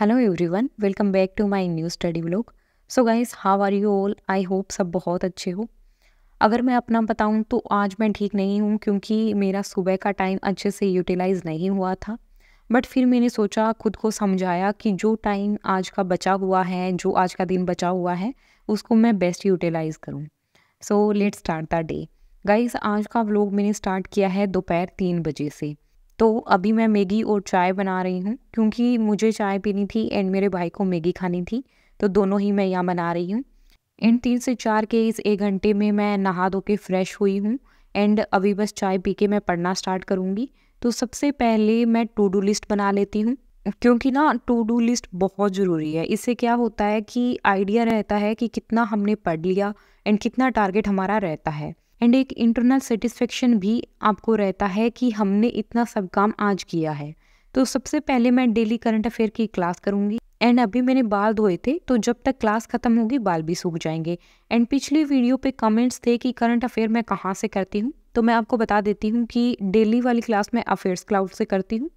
hello everyone welcome back to my new study blog so guys how are you all I hope सब बहुत अच्छे हो अगर मैं अपना बताऊं तो आज मैं ठीक नहीं हूं क्योंकि मेरा सुबह का टाइम अच्छे से यूटिलाइज नहीं हुआ था बट फिर मैंने सोचा खुद को समझाया कि जो टाइम आज का बचा हुआ है जो आज का दिन बचा हुआ है उसको मैं बेस्ट यूटिलाइज़ करूँ so let start the day guys आज का व्लॉग मैंने स्टार्ट किया है दोपहर तीन बजे से तो अभी मैं मैगी और चाय बना रही हूँ क्योंकि मुझे चाय पीनी थी एंड मेरे भाई को मैगी खानी थी तो दोनों ही मैं यहाँ बना रही हूँ एंड तीन से चार के इस एक घंटे में मैं नहा धो के फ्रेश हुई हूँ एंड अभी बस चाय पी के मैं पढ़ना स्टार्ट करूँगी तो सबसे पहले मैं टू डू लिस्ट बना लेती हूँ क्योंकि ना टू डू लिस्ट बहुत ज़रूरी है इससे क्या होता है कि आइडिया रहता है कि कितना हमने पढ़ लिया एंड कितना टारगेट हमारा रहता है एंड एक इंटरनल सेटिस्फेक्शन भी आपको रहता है कि हमने इतना सब काम आज किया है तो सबसे पहले मैं डेली करंट अफेयर की क्लास करूंगी एंड अभी मैंने बाल धोए थे तो जब तक क्लास ख़त्म होगी बाल भी सूख जाएंगे एंड पिछली वीडियो पे कमेंट्स थे कि करंट अफेयर मैं कहाँ से करती हूँ तो मैं आपको बता देती हूँ कि डेली वाली क्लास मैं अफेयर्स क्लाउड से करती हूँ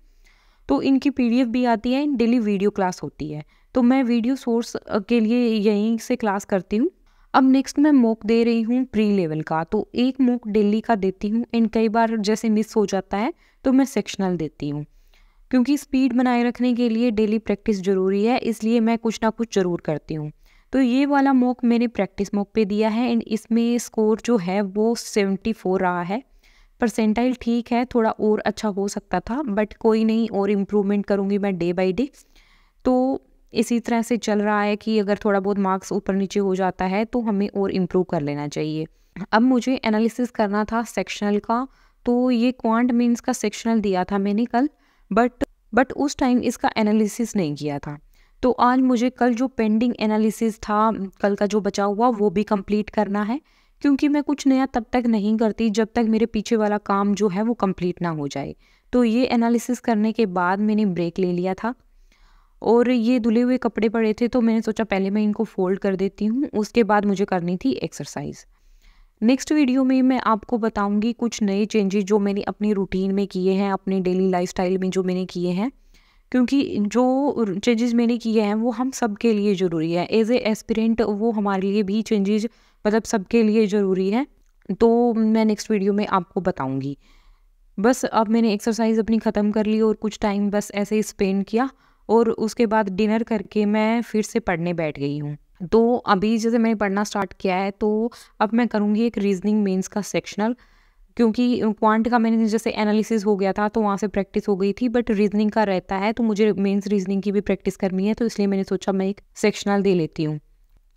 तो इनकी पी भी आती है एंड डेली वीडियो क्लास होती है तो मैं वीडियो सोर्स के लिए यहीं से क्लास करती हूँ अब नेक्स्ट मैं मोक दे रही हूँ प्री लेवल का तो एक मोक डेली का देती हूँ एंड कई बार जैसे मिस हो जाता है तो मैं सेक्शनल देती हूँ क्योंकि स्पीड बनाए रखने के लिए डेली प्रैक्टिस ज़रूरी है इसलिए मैं कुछ ना कुछ ज़रूर करती हूँ तो ये वाला मॉक मैंने प्रैक्टिस मॉक पे दिया है एंड इसमें स्कोर जो है वो सेवेंटी फोर रहा है परसेंटाइल ठीक है थोड़ा और अच्छा हो सकता था बट कोई नहीं और इम्प्रूवमेंट करूँगी मैं डे बाई डे तो इसी तरह से चल रहा है कि अगर थोड़ा बहुत मार्क्स ऊपर नीचे हो जाता है तो हमें और इम्प्रूव कर लेना चाहिए अब मुझे एनालिसिस करना था सेक्शनल का तो ये क्वांट मीन्स का सेक्शनल दिया था मैंने कल बट बट उस टाइम इसका एनालिसिस नहीं किया था तो आज मुझे कल जो पेंडिंग एनालिसिस था कल का जो बचा हुआ वो भी कंप्लीट करना है क्योंकि मैं कुछ नया तब तक नहीं करती जब तक मेरे पीछे वाला काम जो है वो कंप्लीट ना हो जाए तो ये एनालिसिस करने के बाद मैंने ब्रेक ले लिया था और ये धुले हुए कपड़े पड़े थे तो मैंने सोचा पहले मैं इनको फोल्ड कर देती हूँ उसके बाद मुझे करनी थी एक्सरसाइज नेक्स्ट वीडियो में मैं आपको बताऊंगी कुछ नए चेंजेस जो मैंने अपनी रूटीन में किए हैं अपने डेली लाइफस्टाइल में जो मैंने किए हैं क्योंकि जो चेंजेस मैंने किए हैं वो हम सब के लिए ज़रूरी है एज ए एस्पिरेंट वो हमारे लिए भी चेंजेस मतलब सबके लिए ज़रूरी है तो मैं नेक्स्ट वीडियो में आपको बताऊंगी बस अब मैंने एक्सरसाइज अपनी ख़त्म कर ली और कुछ टाइम बस ऐसे ही स्पेंड किया और उसके बाद डिनर करके मैं फिर से पढ़ने बैठ गई हूँ तो अभी जैसे मैंने पढ़ना स्टार्ट किया है तो अब मैं करूँगी एक रीजनिंग मेंस का सेक्शनल क्योंकि क्वांट का मैंने जैसे एनालिसिस हो गया था तो वहाँ से प्रैक्टिस हो गई थी बट रीजनिंग का रहता है तो मुझे मेंस रीजनिंग की भी प्रैक्टिस करनी है तो इसलिए मैंने सोचा मैं एक सेक्शनल दे लेती हूँ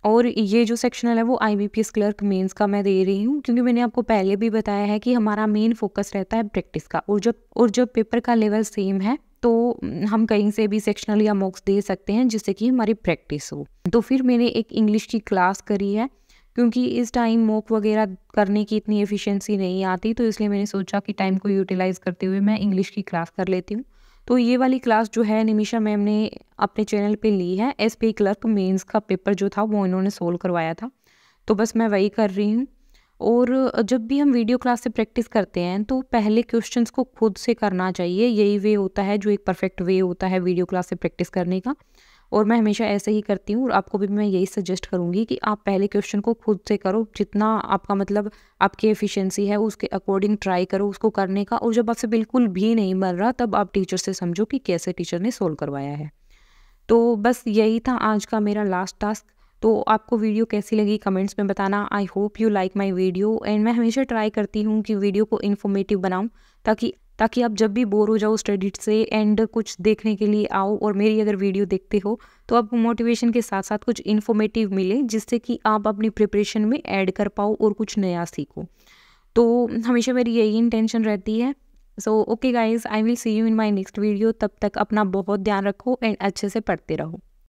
और ये जो सेक्शनल है वो I B P S clerk mains का मैं दे रही हूँ क्योंकि मैंने आपको पहले भी बताया है कि हमारा मेन फोकस रहता है प्रैक्टिस का और जब और जब पेपर का लेवल सेम है तो हम कहीं से भी सेक्शनल या मॉक्स दे सकते हैं जिससे कि हमारी प्रैक्टिस हो तो फिर मैंने एक इंग्लिश की क्लास करी है क्योंकि इस टाइम मॉक वगैरह करने की इतनी एफिशिएंसी नहीं आती तो इसलिए मैंने सोचा कि टाइम को यूटिलाइज़ करते हुए मैं इंग्लिश की क्लास कर लेती हूँ तो ये वाली क्लास जो है निमिषा मैम ने अपने चैनल पे ली है एस पी क्लर्क मेन्स का पेपर जो था वो इन्होंने सोल्व करवाया था तो बस मैं वही कर रही हूँ और जब भी हम वीडियो क्लास से प्रैक्टिस करते हैं तो पहले क्वेश्चंस को खुद से करना चाहिए यही वे होता है जो एक परफेक्ट वे होता है वीडियो क्लास से प्रैक्टिस करने का और मैं हमेशा ऐसे ही करती हूँ और आपको भी मैं यही सजेस्ट करूँगी कि आप पहले क्वेश्चन को खुद से करो जितना आपका मतलब आपकी एफिशिएंसी है उसके अकॉर्डिंग ट्राई करो उसको करने का और जब आपसे बिल्कुल भी नहीं मर रहा तब आप टीचर से समझो कि कैसे टीचर ने सोल्व करवाया है तो बस यही था आज का मेरा लास्ट टास्क तो आपको वीडियो कैसी लगी कमेंट्स में बताना I hope you like my video and मैं हमेशा ट्राई करती हूँ कि वीडियो को इन्फॉर्मेटिव बनाऊँ ताकि ताकि आप जब भी बोर हो जाओ स्टडी से एंड कुछ देखने के लिए आओ और मेरी अगर वीडियो देखते हो तो आपको मोटिवेशन के साथ साथ कुछ इन्फॉर्मेटिव मिले जिससे कि आप अपनी प्रिपरेशन में ऐड कर पाओ और कुछ नया सीखो तो हमेशा मेरी यही इंटेंशन रहती है so okay guys I will see you in my next video तब तक अपना बहुत ध्यान रखो एंड अच्छे से पढ़ते रहो